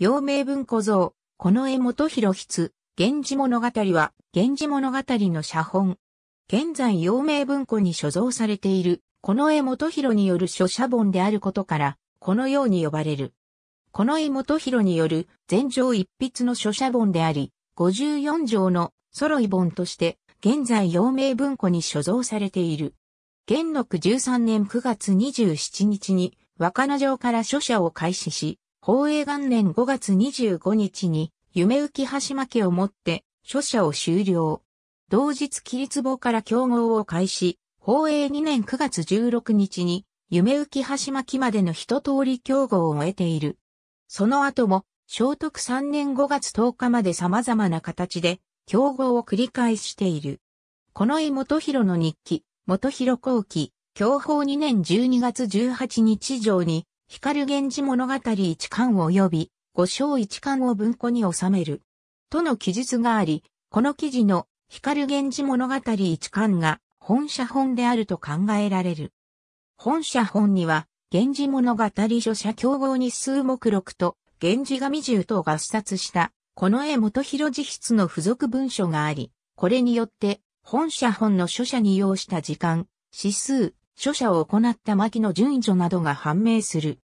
陽明文庫像、この江元博筆、源氏物語は、源氏物語の写本。現在陽明文庫に所蔵されている、この江元博による書写本であることから、このように呼ばれる。この江元博による、全上一筆の書写本であり、54条の揃い本として、現在陽明文庫に所蔵されている。元禄13年9月27日に、若菜城から書写を開始し、宝永元年5月25日に、夢浮橋巻をもって、書写を終了。同日切壺から競合を開始、宝永2年9月16日に、夢浮橋巻までの一通り競合を得ている。その後も、聖徳3年5月10日まで様々な形で、競合を繰り返している。この井元弘の日記、元弘後期、競合2年12月18日上に、光源氏物語一巻及び五章一巻を文庫に収める。との記述があり、この記事の光源氏物語一巻が本社本であると考えられる。本社本には、源氏物語著者競合日数目録と、源氏神十と合冊した、この絵元広辞筆の付属文書があり、これによって、本社本の書写に要した時間、指数、書者を行った牧野順序などが判明する。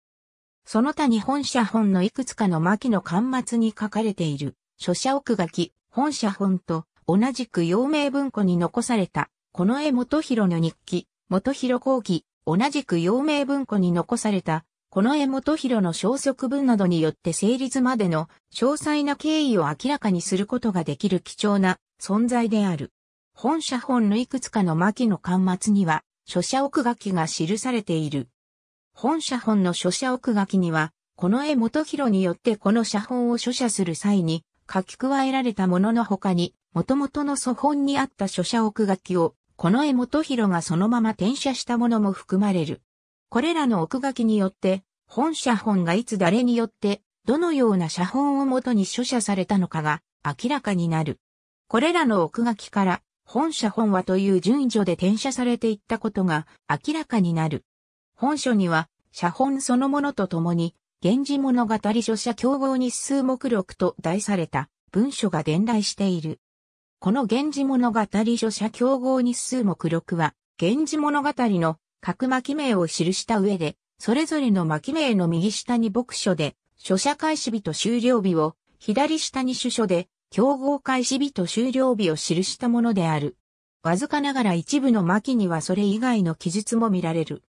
その他に本社本のいくつかの牧野巻末に書かれている、書写奥書き、本社本と同じく陽明文庫に残された、この絵元広の日記、元広講義、同じく陽明文庫に残された、この江本広の消息文などによって成立までの詳細な経緯を明らかにすることができる貴重な存在である。本社本のいくつかの牧の巻末には、書写奥書きが記されている。本写本の書写奥書きには、この絵元弘によってこの写本を書写する際に書き加えられたものの他に、元々の祖本にあった書写奥書きを、この絵元弘がそのまま転写したものも含まれる。これらの奥書きによって、本写本がいつ誰によって、どのような写本をもとに書写されたのかが明らかになる。これらの奥書きから、本社本話という順序で転写されていったことが明らかになる。本書には、写本そのものとともに、源氏物語書写競合日数目録と題された文書が伝来している。この源氏物語書写競合日数目録は、源氏物語の各巻名を記した上で、それぞれの巻名の右下に牧書で、書写開始日と終了日を、左下に主書で、競合開始日と終了日を記したものである。わずかながら一部の巻にはそれ以外の記述も見られる。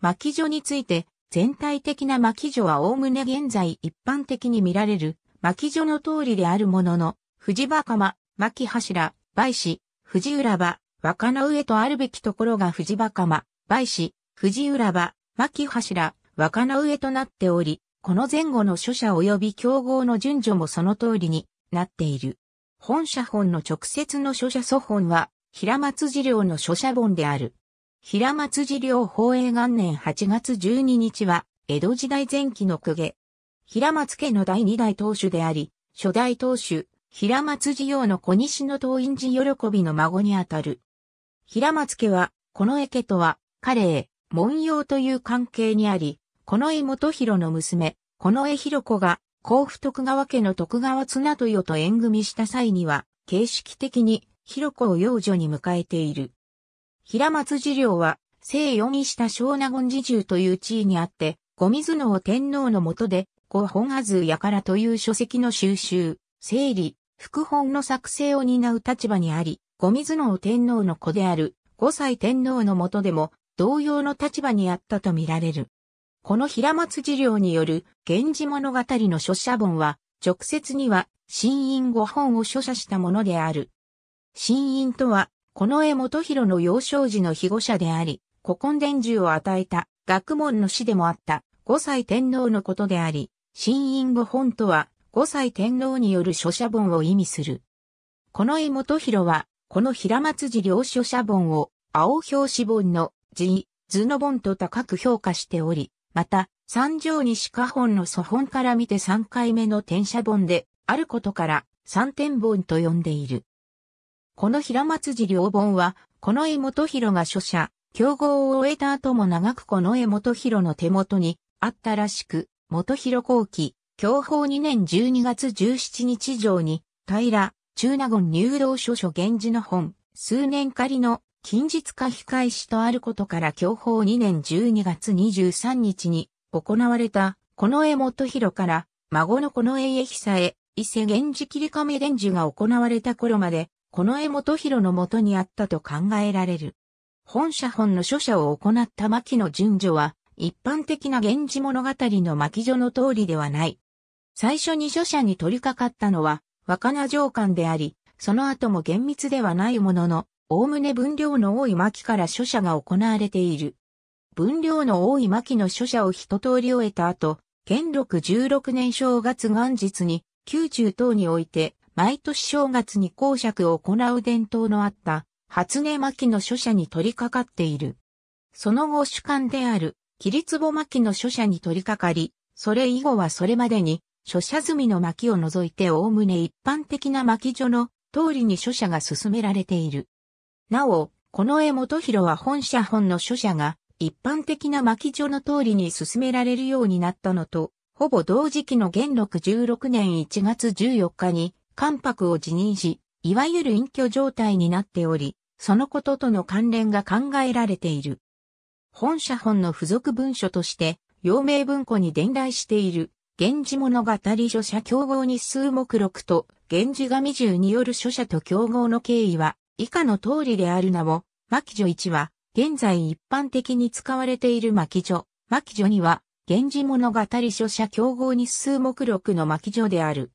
巻所について、全体的な巻所は概ね現在一般的に見られる巻所の通りであるものの、藤場釜、巻柱、梅子、藤浦場、若の上とあるべきところが藤場釜、梅子、藤浦場、巻柱、若の上となっており、この前後の書者及び競合の順序もその通りになっている。本社本の直接の書写祖本は、平松寺療の書写本である。平松寺療宝永元年8月12日は、江戸時代前期の公家。平松家の第二代当主であり、初代当主、平松寺療の小西の東院寺喜びの孫にあたる。平松家は、この江家とは、彼へ、文様という関係にあり、この江元弘の娘、この江広子が、甲府徳川家の徳川綱豊と縁組した際には、形式的に広子を養女に迎えている。平松治領は、姓四にした小納言寺中という地位にあって、五水を天皇の下で、五本阿ずやからという書籍の収集、整理、副本の作成を担う立場にあり、五水を天皇の子である、五歳天皇の下でも、同様の立場にあったとみられる。この平松寺業による源氏物語の書写本は、直接には新印五本を書写したものである。新印とは、この江元弘の幼少時の被護者であり、古今伝授を与えた学問の師でもあった五歳天皇のことであり、新印五本とは五歳天皇による書写本を意味する。この江元弘は、この平松寺領書写本を青表紙本の字、図の本と高く評価しており、また、三条西下本の祖本から見て3回目の転写本で、あることから、三点本と呼んでいる。この平松寺両本は、この江本博が書写、競合を終えた後も長くこの江本博の手元にあったらしく、元博後期、享保2年12月17日上に、平、中納言入道書書源氏の本、数年仮の近日化控えしとあることから享保2年12月23日に行われた、この江元広から、孫のこの江江久へ、伊勢源氏切り亀伝授が行われた頃まで、この江元広のもとにあったと考えられる。本社本の書写を行った牧野順序は、一般的な源氏物語の巻序の通りではない。最初に書写に取り掛かったのは、若菜上官であり、その後も厳密ではないものの、おおむね分量の多い巻から書写が行われている。分量の多い巻の書写を一通り終えた後、元禄16年正月元日に、宮中等において、毎年正月に公爵を行う伝統のあった、初音巻の書写に取り掛かっている。その後主観である、桐壺巻の書写に取り掛かり、それ以後はそれまでに、書写済みの巻を除いておおむね一般的な巻書の通りに書写が進められている。なお、この江元弘は本社本の書写が一般的な巻書の通りに進められるようになったのと、ほぼ同時期の元禄16年1月14日に関白を辞任し、いわゆる隠居状態になっており、そのこととの関連が考えられている。本社本の付属文書として、陽明文庫に伝来している、源氏物語書写競合日数目録と、源氏神獣による書写と競合の経緯は、以下の通りである名お、巻女1は、現在一般的に使われている巻女。巻女2は、源氏物語書写競合日数目録の巻女である。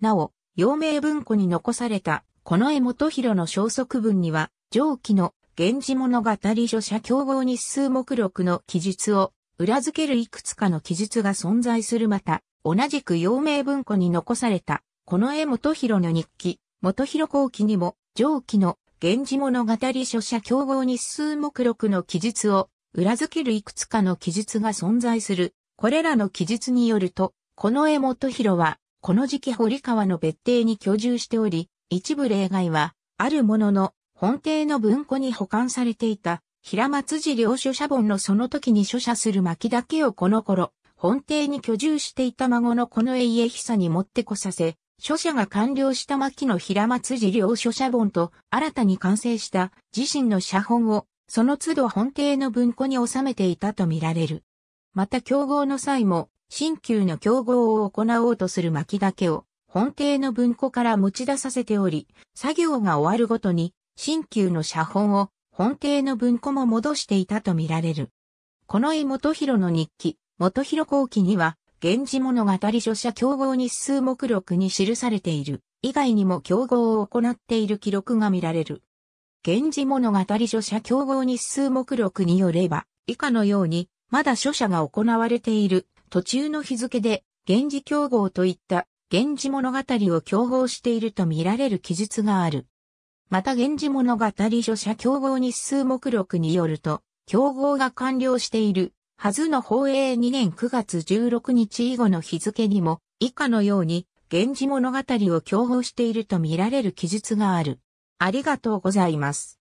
なお、陽明文庫に残された、この絵元弘の消息文には、上記の源氏物語書写競合日数目録の記述を裏付けるいくつかの記述が存在するまた、同じく陽明文庫に残された、この絵元弘の日記、元弘後期にも上記の源氏物語書写競合日数目録の記述を裏付けるいくつかの記述が存在する。これらの記述によると、この江本広は、この時期堀川の別邸に居住しており、一部例外は、あるものの、本邸の文庫に保管されていた、平松寺領書写本のその時に書写する巻だけをこの頃、本邸に居住していた孫のこの家久に持ってこさせ、書写が完了した牧野平松寺両書写本と新たに完成した自身の写本をその都度本邸の文庫に収めていたとみられる。また競合の際も新旧の競合を行おうとする牧だけを本邸の文庫から持ち出させており、作業が終わるごとに新旧の写本を本邸の文庫も戻していたとみられる。この井元博の日記、元博後期には、源氏物語書写競合日数目録に記されている、以外にも競合を行っている記録が見られる。源氏物語書写競合日数目録によれば、以下のように、まだ書写が行われている途中の日付で、源氏競合といった源氏物語を競合していると見られる記述がある。また源氏物語書写競合日数目録によると、競合が完了しているはずの放映2年9月16日以後の日付にも、以下のように、源氏物語を競合していると見られる記述がある。ありがとうございます。